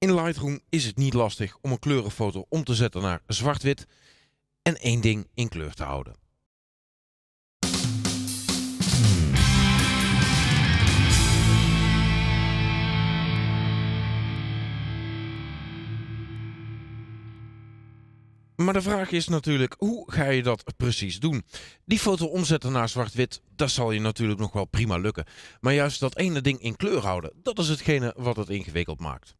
In Lightroom is het niet lastig om een kleurenfoto om te zetten naar zwart-wit en één ding in kleur te houden. Maar de vraag is natuurlijk, hoe ga je dat precies doen? Die foto omzetten naar zwart-wit, dat zal je natuurlijk nog wel prima lukken. Maar juist dat ene ding in kleur houden, dat is hetgene wat het ingewikkeld maakt.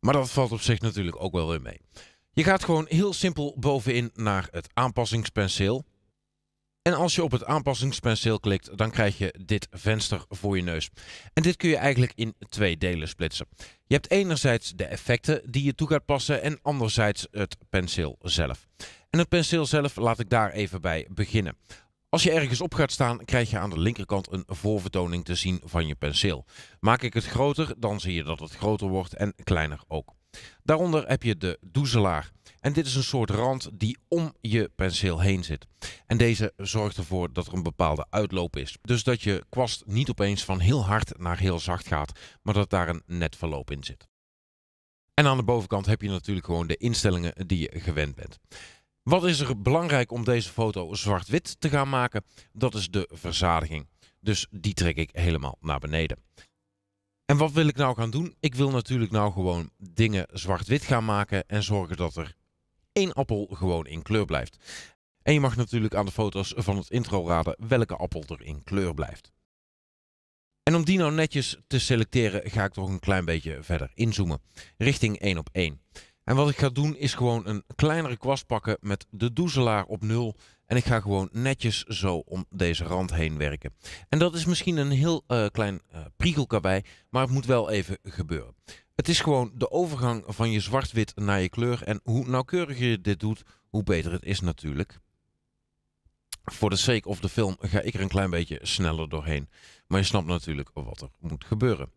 Maar dat valt op zich natuurlijk ook wel weer mee. Je gaat gewoon heel simpel bovenin naar het aanpassingspenseel. En als je op het aanpassingspenseel klikt, dan krijg je dit venster voor je neus. En dit kun je eigenlijk in twee delen splitsen. Je hebt enerzijds de effecten die je toe gaat passen en anderzijds het penseel zelf. En het penseel zelf laat ik daar even bij beginnen. Als je ergens op gaat staan, krijg je aan de linkerkant een voorvertoning te zien van je penseel. Maak ik het groter, dan zie je dat het groter wordt en kleiner ook. Daaronder heb je de doezelaar. En dit is een soort rand die om je penseel heen zit. En deze zorgt ervoor dat er een bepaalde uitloop is. Dus dat je kwast niet opeens van heel hard naar heel zacht gaat, maar dat daar een net verloop in zit. En aan de bovenkant heb je natuurlijk gewoon de instellingen die je gewend bent. Wat is er belangrijk om deze foto zwart-wit te gaan maken? Dat is de verzadiging. Dus die trek ik helemaal naar beneden. En wat wil ik nou gaan doen? Ik wil natuurlijk nou gewoon dingen zwart-wit gaan maken en zorgen dat er één appel gewoon in kleur blijft. En je mag natuurlijk aan de foto's van het intro raden welke appel er in kleur blijft. En om die nou netjes te selecteren ga ik toch een klein beetje verder inzoomen, richting 1 op 1. En wat ik ga doen is gewoon een kleinere kwast pakken met de doezelaar op nul En ik ga gewoon netjes zo om deze rand heen werken. En dat is misschien een heel eh, klein uh, priegelkabij, maar het moet wel even gebeuren. Het is gewoon de overgang van je zwart-wit naar je kleur. En hoe nauwkeuriger je dit doet, hoe beter het is natuurlijk. Voor de sake of de film ga ik er een klein beetje sneller doorheen. Maar je snapt natuurlijk wat er moet gebeuren.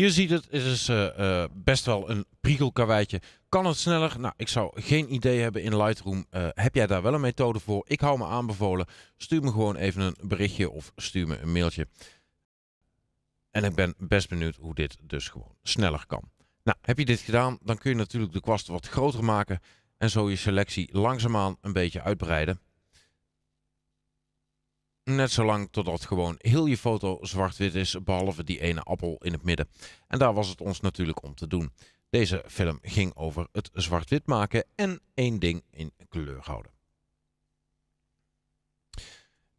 Je ziet het, het is eh, eh, best wel een priegelkarweitje. Kan het sneller? Nou, ik zou geen idee hebben in Lightroom. Eh, heb jij daar wel een methode voor? Ik hou me aanbevolen. Stuur me gewoon even een berichtje of stuur me een mailtje. En ik ben best benieuwd hoe dit dus gewoon sneller kan. Nou, heb je dit gedaan, dan kun je natuurlijk de kwast wat groter maken en zo je selectie langzaamaan een beetje uitbreiden. Net lang totdat gewoon heel je foto zwart-wit is, behalve die ene appel in het midden. En daar was het ons natuurlijk om te doen. Deze film ging over het zwart-wit maken en één ding in kleur houden.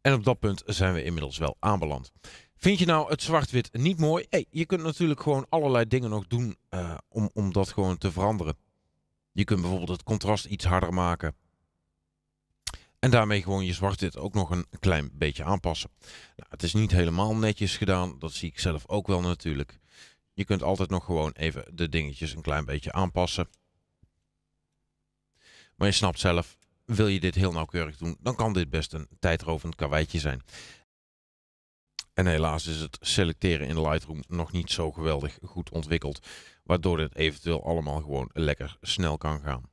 En op dat punt zijn we inmiddels wel aanbeland. Vind je nou het zwart-wit niet mooi? Hey, je kunt natuurlijk gewoon allerlei dingen nog doen eh, om, om dat gewoon te veranderen. Je kunt bijvoorbeeld het contrast iets harder maken. En daarmee gewoon je zwart dit ook nog een klein beetje aanpassen. Nou, het is niet helemaal netjes gedaan, dat zie ik zelf ook wel natuurlijk. Je kunt altijd nog gewoon even de dingetjes een klein beetje aanpassen. Maar je snapt zelf, wil je dit heel nauwkeurig doen, dan kan dit best een tijdrovend karweitje zijn. En helaas is het selecteren in Lightroom nog niet zo geweldig goed ontwikkeld, waardoor dit eventueel allemaal gewoon lekker snel kan gaan.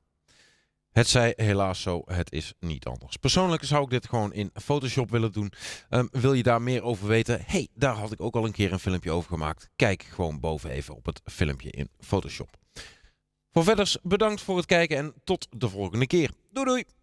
Het zij helaas zo, het is niet anders. Persoonlijk zou ik dit gewoon in Photoshop willen doen. Ehm, wil je daar meer over weten? hey, daar had ik ook al een keer een filmpje over gemaakt. Kijk gewoon boven even op het filmpje in Photoshop. Voor verders bedankt voor het kijken en tot de volgende keer. Doei doei!